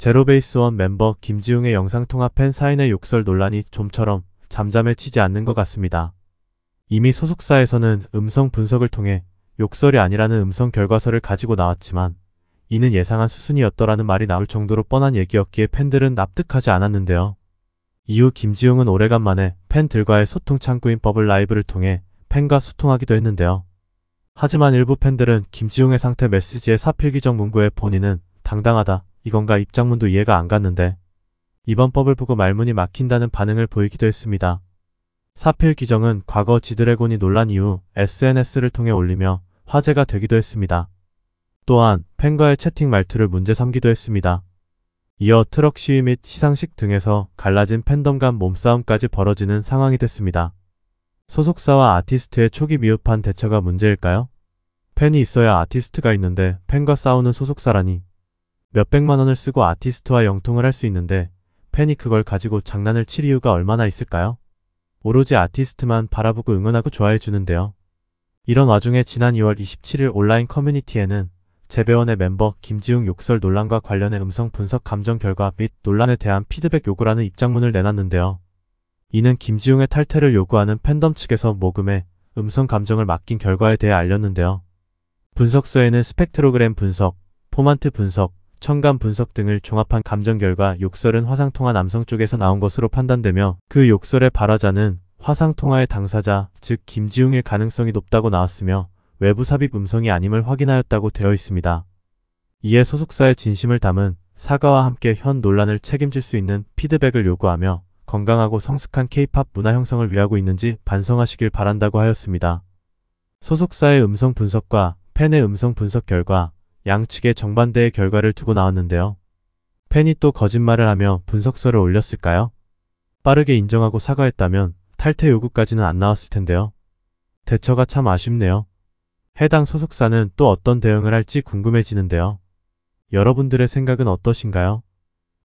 제로베이스원 멤버 김지웅의 영상통화 팬 사인의 욕설 논란이 좀처럼 잠잠해 치지 않는 것 같습니다. 이미 소속사에서는 음성 분석을 통해 욕설이 아니라는 음성 결과서를 가지고 나왔지만 이는 예상한 수순이었더라는 말이 나올 정도로 뻔한 얘기였기에 팬들은 납득하지 않았는데요. 이후 김지웅은 오래간만에 팬들과의 소통 창구인 버블 라이브를 통해 팬과 소통하기도 했는데요. 하지만 일부 팬들은 김지웅의 상태 메시지의 사필기적 문구에 본인은 당당하다, 이건가 입장문도 이해가 안 갔는데 이번 법을 보고 말문이 막힌다는 반응을 보이기도 했습니다. 사필 기정은 과거 지드래곤이 논란 이후 SNS를 통해 올리며 화제가 되기도 했습니다. 또한 팬과의 채팅 말투를 문제 삼기도 했습니다. 이어 트럭 시위 및 시상식 등에서 갈라진 팬덤 간 몸싸움까지 벌어지는 상황이 됐습니다. 소속사와 아티스트의 초기 미흡한 대처가 문제일까요? 팬이 있어야 아티스트가 있는데 팬과 싸우는 소속사라니 몇백만 원을 쓰고 아티스트와 영통을 할 수 있는데 팬이 그걸 가지고 장난을 칠 이유가 얼마나 있을까요? 오로지 아티스트만 바라보고 응원하고 좋아해 주는데요. 이런 와중에 지난 2월 27일 온라인 커뮤니티에는 재배원의 멤버 김지웅 욕설 논란과 관련해 음성 분석 감정 결과 및 논란에 대한 피드백 요구라는 입장문을 내놨는데요. 이는 김지웅의 탈퇴를 요구하는 팬덤 측에서 모금해 음성 감정을 맡긴 결과에 대해 알렸는데요. 분석서에는 스펙트로그램 분석, 포만트 분석, 청감 분석 등을 종합한 감정 결과 욕설은 화상통화 남성 쪽에서 나온 것으로 판단되며 그 욕설의 발화자는 화상통화의 당사자 즉 김지웅일 가능성이 높다고 나왔으며 외부 삽입 음성이 아님을 확인하였다고 되어 있습니다. 이에 소속사의 진심을 담은 사과와 함께 현 논란을 책임질 수 있는 피드백을 요구하며 건강하고 성숙한 케이팝 문화 형성을 위하고 있는지 반성하시길 바란다고 하였습니다. 소속사의 음성 분석과 팬의 음성 분석 결과 양측의 정반대의 결과를 두고 나왔는데요. 팬이 또 거짓말을 하며 분석서를 올렸을까요? 빠르게 인정하고 사과했다면 탈퇴 요구까지는 안 나왔을 텐데요. 대처가 참 아쉽네요. 해당 소속사는 또 어떤 대응을 할지 궁금해지는데요. 여러분들의 생각은 어떠신가요?